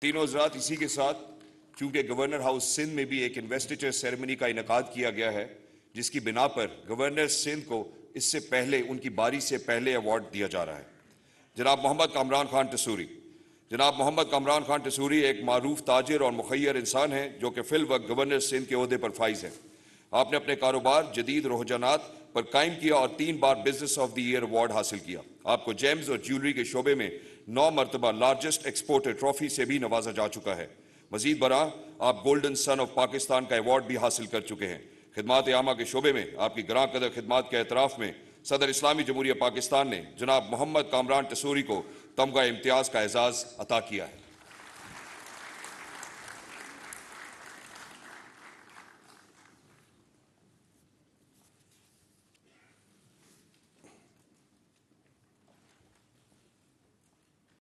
तीनों हजरात इसी के साथ चूंकि गवर्नर हाउस सिंध में भी एक इन्वेस्टिचर सेरेमनी का इनका किया गया है जिसकी बिना पर गवर्नर सिंध को इससे पहले उनकी बारी से पहले अवार्ड दिया जा रहा है जनाब मोहम्मद कामरान खान टसूरी जनाब मोहम्मद कामरान खान टसूरी एक मरूफ ताजर और मुखैर इंसान है जो कि फिल वक्त गवर्नर सिंध के अहदे पर फाइज है आपने अपने कारोबार जदीद रुझानात पर कायम किया और तीन बार business of the year award हासिल किया आपको जेम्स और ज्वेलरी के शोबे में नौ मरतबा लार्जेस्ट एक्सपोर्टर ट्रॉफी से भी नवाजा जा चुका है मजीद बरा आप गोल्डन सन ऑफ पाकिस्तान का अवार्ड भी हासिल कर चुके हैं खिदमत आमा के शोबे में आपकी ग्रां कदर खिदमत के एतराफ़ में सदर इस्लामी जमहूरिया पाकिस्तान ने जनाब मोहम्मद कामरान टसूरी को तमगा इम्तियाज़ का एजाज़ अता किया है